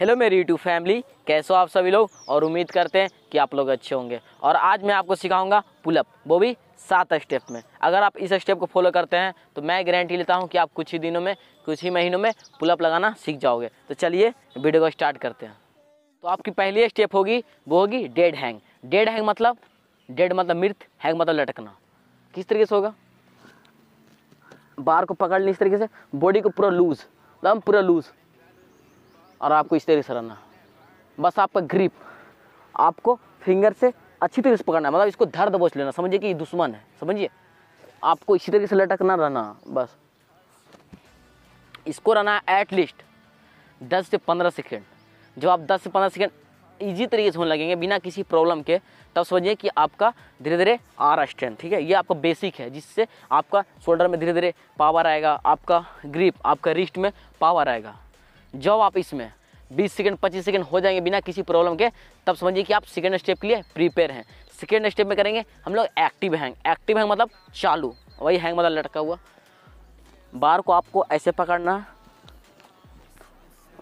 hello मेरी YouTube family कैसे हो आप सभी लोग और उम्मीद करते हैं कि आप लोग अच्छे होंगे और आज मैं आपको सिखाऊंगा पुलअप वो भी सात स्टेप में अगर आप इस स्टेप को फॉलो करते हैं तो मैं गारंटी लेता हूं कि आप कुछ ही दिनों में कुछ ही महीनों में पुलअप लगाना सीख जाओगे तो चलिए वीडियो को स्टार्ट करते हैं तो आपकी पहली स्टेप होगी वो होगी डेड हैंग डेड हैंग मतलब डेड मतलब मृत हैंग मतलब लटकना किस तरीके से होगा बार को पकड़ लें इस तरीके से बॉडी को पूरा लूज मतलब एकदम पूरा लूज़ और आपको इस तरीके से रहना बस आपका ग्रिप आपको फिंगर से अच्छी तरीके से पकड़ना मतलब इसको धर दबोच लेना समझिए कि ये दुश्मन है समझिए आपको इसी तरीके से लटकना रहना बस इसको रहना है एटलीस्ट दस से पंद्रह सेकेंड जब आप दस से पंद्रह सेकेंड ईजी तरीके से होने लगेंगे बिना किसी प्रॉब्लम के तब समझिए कि आपका धीरे धीरे आ रहा स्ट्रेंथ ठीक है ये आपका बेसिक है जिससे आपका शोल्डर में धीरे धीरे पावर आएगा आपका ग्रिप आपका रिस्ट में पावर आएगा जब आप इसमें 20 सेकंड 25 सेकंड हो जाएंगे बिना किसी प्रॉब्लम के तब समझिए कि आप सेकेंड स्टेप के लिए प्रिपेयर हैं सेकेंड स्टेप में करेंगे हम लोग एक्टिव हैंग एक्टिव हैंग मतलब चालू वही हैंग मतलब लटका हुआ बार को आपको ऐसे पकड़ना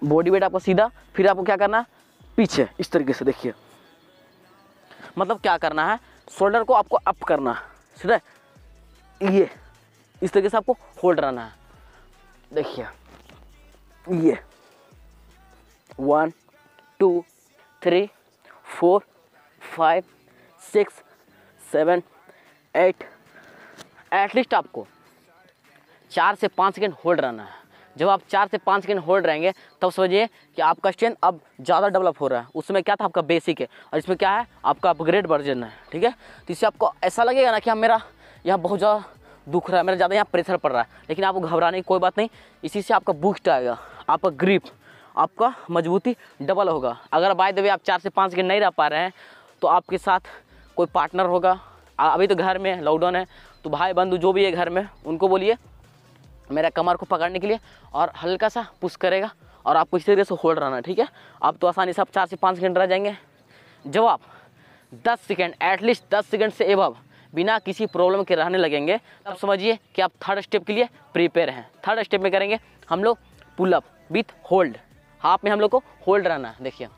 बॉडी वेट आपको सीधा फिर आपको क्या करना पीछे इस तरीके से देखिए मतलब क्या करना है शोल्डर को आपको अप करना ठीक है ये इस तरीके से आपको होल्ड रहना है देखिए ये one two three four five six seven eight at least आपको चार से पाँच सेकेंड होल्ड रहना है जब आप चार से पाँच सेकेंड होल्ड रहेंगे तब तो समझिए कि आपका स्ट्रेंथ अब ज़्यादा डेवलप हो रहा है उसमें क्या था आपका बेसिक है और इसमें क्या है आपका अपग्रेड वर्जन है ठीक है तो इससे आपको ऐसा लगेगा ना कि हम हाँ, मेरा यहाँ बहुत ज़्यादा दुख रहा है मेरा ज़्यादा यहाँ प्रेशर पड़ रहा है लेकिन आपको घबराने की कोई बात नहीं इसी से आपका बूस्ट आएगा आपका ग्रिप आपका मजबूती डबल होगा अगर बाय द वे आप चार से पाँच गेंद नहीं रह पा रहे हैं तो आपके साथ कोई पार्टनर होगा अभी तो घर में लॉकडाउन है तो भाई बंधु जो भी है घर में उनको बोलिए मेरा कमर को पकड़ने के लिए और हल्का सा पुश करेगा और आपको इसी तरीके से होल्ड रहना ठीक है आप तो आसानी से आप चार से पाँच सेकेंड रह जाएंगे जब आप दस सेकेंड एटलीस्ट दस सेकेंड से एवब बिना किसी प्रॉब्लम के रहने लगेंगे तब समझिए कि आप थर्ड स्टेप के लिए प्रिपेयर हैं थर्ड स्टेप में करेंगे हम लोग पुलअप विथ होल्ड हाफ में हम लोग को होल्ड रहना है देखिए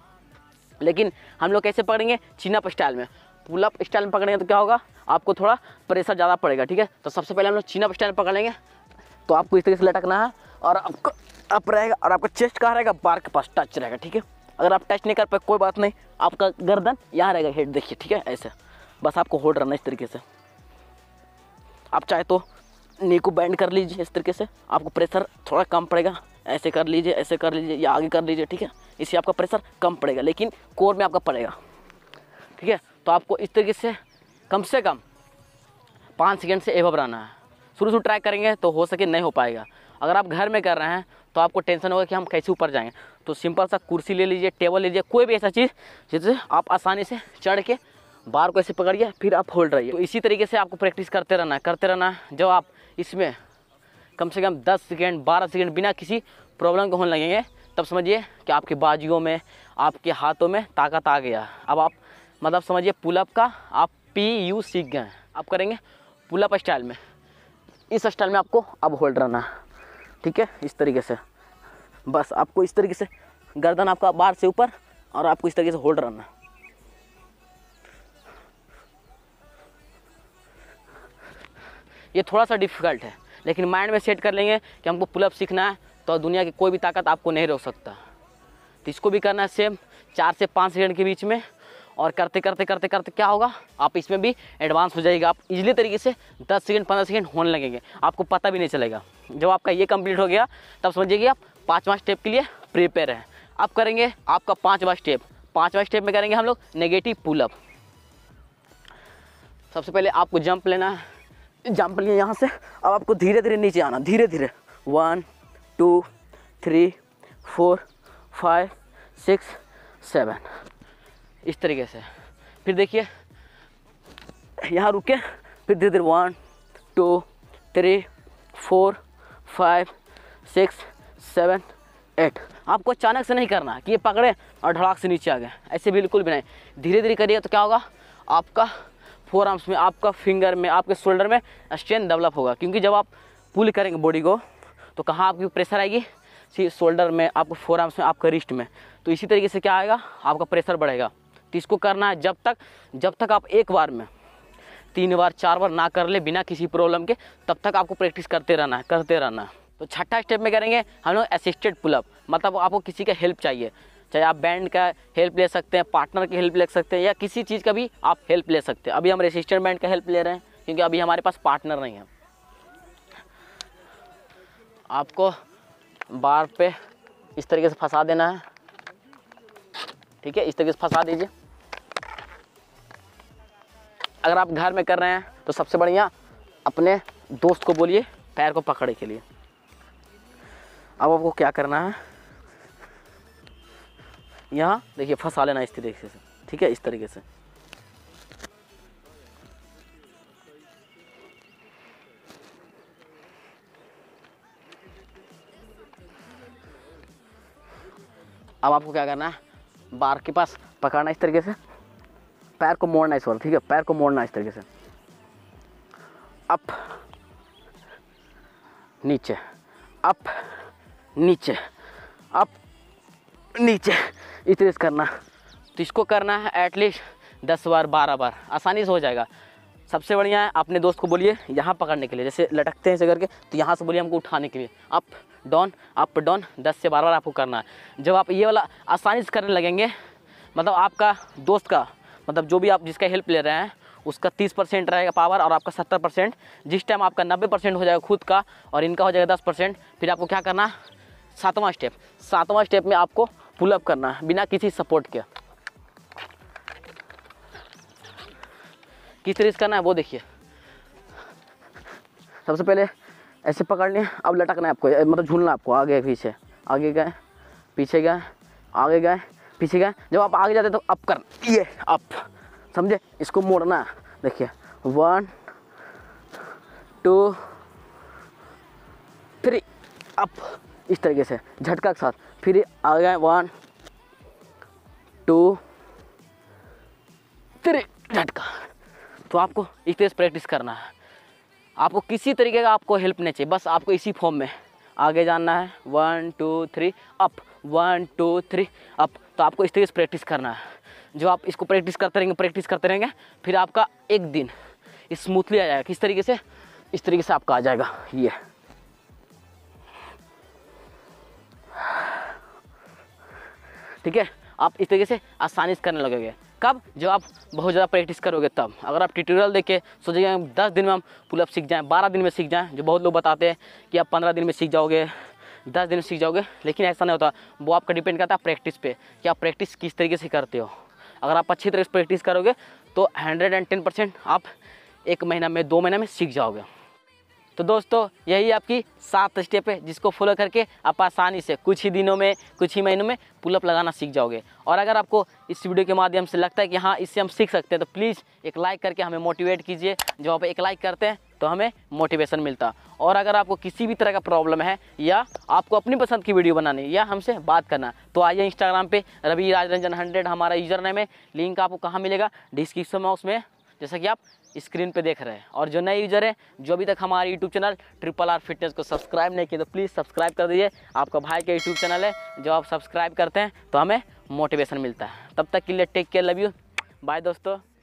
लेकिन हम लोग कैसे पकड़ेंगे चिनअप स्टाइल में पुलअप स्टाइल में पकड़ेंगे तो क्या होगा आपको थोड़ा प्रेशर ज़्यादा पड़ेगा ठीक है तो सबसे पहले हम लोग चिनअप स्टाइल पकड़ लेंगे तो आपको इस तरीके से लटकना है और आपका अप रहेगा और आपका चेस्ट कहाँ रहेगा बार के पास टच रहेगा ठीक है अगर आप टच नहीं कर पाए कोई बात नहीं आपका गर्दन यहाँ रहेगा हेड देखिए ठीक है ऐसे बस आपको होल्ड रहना इस तरीके से आप चाहे तो नी को बैंड कर लीजिए इस तरीके से आपको प्रेशर थोड़ा कम पड़ेगा ऐसे कर लीजिए ऐसे कर लीजिए या आगे कर लीजिए ठीक है इससे आपका प्रेशर कम पड़ेगा लेकिन कोर में आपका पड़ेगा ठीक है तो आपको इस तरीके से कम से कम पाँच सेकेंड से एवब रहना है शुरू शुरू ट्राई करेंगे तो हो सके नहीं हो पाएगा अगर आप घर में कर रहे हैं तो आपको टेंशन होगा कि हम कैसे ऊपर जाएंगे तो सिंपल सा कुर्सी ले लीजिए टेबल ले लीजिए कोई भी ऐसा चीज़ जिससे आप आसानी से चढ़ के बार को ऐसे पकड़िए फिर आप होल्ड रहिए तो इसी तरीके से आपको प्रैक्टिस करते रहना है करते रहना है जब आप इसमें कम से कम 10 सेकेंड 12 सेकेंड बिना किसी प्रॉब्लम के होने लगेंगे तब समझिए कि आपके बाजियों में आपके हाथों में ताकत आ गया अब आप मतलब समझिए पुलअप का आप पी यू सीख गए आप करेंगे पुलअप स्टाइल में इस स्टाइल में आपको अब होल्ड रहना ठीक है इस तरीके से बस आपको इस तरीके से गर्दन आपका बाहर से ऊपर और आपको इस तरीके से होल्ड रहना ये थोड़ा सा डिफ़िकल्ट है लेकिन माइंड में सेट कर लेंगे कि हमको पुलअप सीखना है तो दुनिया की कोई भी ताकत आपको नहीं रोक सकता तो इसको भी करना है सेम चार से पाँच सेकेंड के बीच में और करते करते करते करते क्या होगा आप इसमें भी एडवांस हो जाएगा आप इजली तरीके से 10 सेकंड 15 सेकंड होने लगेंगे आपको पता भी नहीं चलेगा जब आपका ये कंप्लीट हो गया तब समझिए कि आप पाँचवा स्टेप के लिए प्रिपेयर हैं अब करेंगे आपका पाँचवा स्टेप पाँचवा स्टेप में करेंगे हम लोग नेगेटिव पुलअप सबसे पहले आपको जंप लेना है जंप लिए यहाँ से अब आपको धीरे धीरे नीचे आना धीरे धीरे one two three four five six seven इस तरीके से फिर देखिए यहाँ रुके फिर धीरे धीरे one two three four five six seven eight आपको अचानक से नहीं करना कि ये पकड़े और धड़ाक से नीचे आ गए ऐसे बिल्कुल भी नहीं धीरे धीरे करिए तो क्या होगा आपका फोर आर्म्स में आपका फिंगर में आपके शोल्डर में स्ट्रेंथ डेवलप होगा क्योंकि जब आप पुल करेंगे बॉडी को तो कहाँ आपकी प्रेशर आएगी सी शोल्डर में आपको फोर आर्म्स में आपका रिस्ट में तो इसी तरीके से क्या आएगा आपका प्रेशर बढ़ेगा तो इसको करना है जब तक जब तक आप एक बार में तीन बार चार बार ना कर ले बिना किसी प्रॉब्लम के तब तक आपको प्रैक्टिस करते रहना है करते रहना है तो छठा स्टेप में करेंगे हम लोग असिस्टेड पुलअप मतलब आपको किसी का हेल्प चाहिए चाहे आप बैंड का हेल्प ले सकते हैं पार्टनर की हेल्प ले सकते हैं या किसी चीज़ का भी आप हेल्प ले सकते हैं अभी हम रेसिस्टेंट बैंड का हेल्प ले रहे हैं क्योंकि अभी हमारे पास पार्टनर नहीं है आपको बार पे इस तरीके से फंसा देना है ठीक है इस तरीके से फंसा दीजिए अगर आप घर में कर रहे हैं तो सबसे बढ़िया अपने दोस्त को बोलिए पैर को पकड़े के लिए अब आपको क्या करना है यहाँ देखिए फंसा लेना इस तरीके से ठीक है इस तरीके से अब आपको क्या करना है बार के पास पकड़ना इस तरीके से पैर को मोड़ना इस वाला ठीक है पैर को मोड़ना इस तरीके से अप नीचे अप नीचे अप नीचे इतने करना तो इसको करना है एटलीस्ट दस बार बारह बार आसानी से हो जाएगा सबसे बढ़िया है अपने दोस्त को बोलिए यहाँ पकड़ने के लिए जैसे लटकते हैं ऐसे करके तो यहाँ से बोलिए हमको उठाने के लिए अप डाउन अप डाउन दस से बारह बार आपको करना है जब आप ये वाला आसानी से करने लगेंगे मतलब आपका दोस्त का मतलब जो भी आप जिसका हेल्प ले रहे हैं उसका तीस परसेंट रहेगा पावर और आपका सत्तर परसेंट जिस टाइम आपका नब्बे परसेंट हो जाएगा खुद का और इनका हो जाएगा दस परसेंट फिर आपको क्या करना सातवां स्टेप सातवां स्टेप में आपको पुलअप करना है बिना किसी सपोर्ट के किस तरह से करना है वो देखिए सबसे पहले ऐसे पकड़ने अब लटकना है आपको मतलब झूलना आपको आगे पीछे आगे गए पीछे गए आगे गए पीछे गए जब आप आगे जाते तो अप कर ये अप समझे इसको मोड़ना है देखिए वन टू थ्री अप इस तरीके से झटका के साथ फिर आ गए वन टू थ्री झटका तो आपको इस तरह से प्रैक्टिस करना है आपको किसी तरीके का आपको हेल्प नहीं चाहिए बस आपको इसी फॉर्म में आगे जाना है one two three up one two three up तो आपको इस तरीके से प्रैक्टिस करना है जो आप इसको प्रैक्टिस करते रहेंगे प्रैक्टिस करते रहेंगे फिर आपका एक दिन स्मूथली आ जाएगा किस तरीके से इस तरीके से आपका आ जाएगा ये ठीक है आप इस तरीके से आसानी से करने लगोगे कब जब आप बहुत ज़्यादा प्रैक्टिस करोगे तब अगर आप ट्यूटोरियल देखें के सोचेंगे दस दिन में हम पुलअप सीख जाएँ बारह दिन में सीख जाएँ जो बहुत लोग बताते हैं कि आप पंद्रह दिन में सीख जाओगे दस दिन में सीख जाओगे लेकिन ऐसा नहीं होता वो आपका डिपेंड करता है प्रैक्टिस पे कि आप प्रैक्टिस किस तरीके से करते हो अगर आप अच्छी तरह से प्रैक्टिस करोगे तो हंड्रेड एंड टेन परसेंट आप एक महीना में दो महीना में सीख जाओगे तो दोस्तों यही आपकी सात स्टेप है जिसको फॉलो करके आप आसानी से कुछ ही दिनों में कुछ ही महीनों में पुलअप लगाना सीख जाओगे और अगर आपको इस वीडियो के माध्यम से लगता है कि हाँ इससे हम सीख सकते हैं तो प्लीज़ एक लाइक करके हमें मोटिवेट कीजिए जो आप एक लाइक करते हैं तो हमें मोटिवेशन मिलता और अगर आपको किसी भी तरह का प्रॉब्लम है या आपको अपनी पसंद की वीडियो बनानी या हमसे बात करना तो आइए इंस्टाग्राम पे रवि राज रंजन हंड्रेड हमारा यूज़र नेम है लिंक आपको कहाँ मिलेगा डिस्क्रिप्शन में उसमें जैसा कि आप स्क्रीन पे देख रहे हैं और जो नए यूज़र हैं जो अभी तक हमारे YouTube channel triple R fitness को सब्सक्राइब नहीं किया तो प्लीज़ सब्सक्राइब कर दीजिए आपका भाई का यूट्यूब चैनल है जब आप सब्सक्राइब करते हैं तो हमें मोटिवेशन मिलता है तब तक के लिए take care love you bye दोस्तों